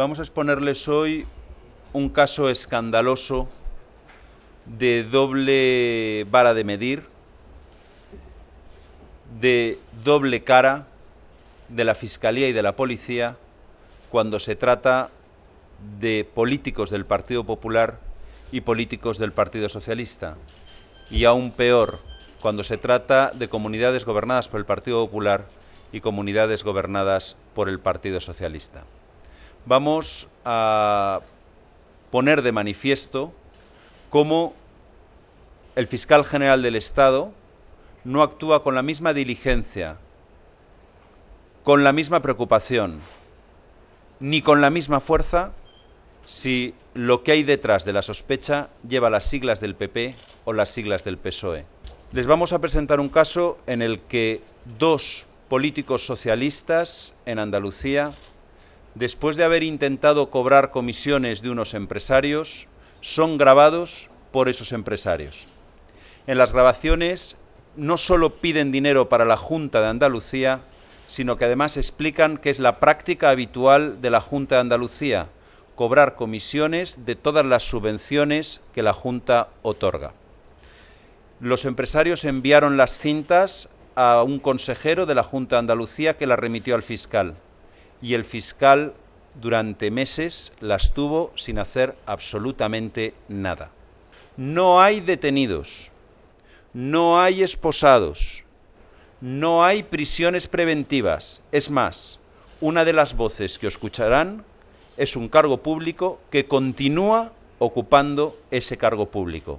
Vamos a exponerles hoy un caso escandaloso de doble vara de medir, de doble cara de la Fiscalía y de la Policía cuando se trata de políticos del Partido Popular y políticos del Partido Socialista. Y aún peor, cuando se trata de comunidades gobernadas por el Partido Popular y comunidades gobernadas por el Partido Socialista vamos a poner de manifiesto cómo el fiscal general del Estado no actúa con la misma diligencia, con la misma preocupación, ni con la misma fuerza si lo que hay detrás de la sospecha lleva las siglas del PP o las siglas del PSOE. Les vamos a presentar un caso en el que dos políticos socialistas en Andalucía después de haber intentado cobrar comisiones de unos empresarios, son grabados por esos empresarios. En las grabaciones no solo piden dinero para la Junta de Andalucía, sino que además explican que es la práctica habitual de la Junta de Andalucía, cobrar comisiones de todas las subvenciones que la Junta otorga. Los empresarios enviaron las cintas a un consejero de la Junta de Andalucía que las remitió al fiscal y el fiscal durante meses las tuvo sin hacer absolutamente nada. No hay detenidos, no hay esposados, no hay prisiones preventivas. Es más, una de las voces que escucharán es un cargo público que continúa ocupando ese cargo público.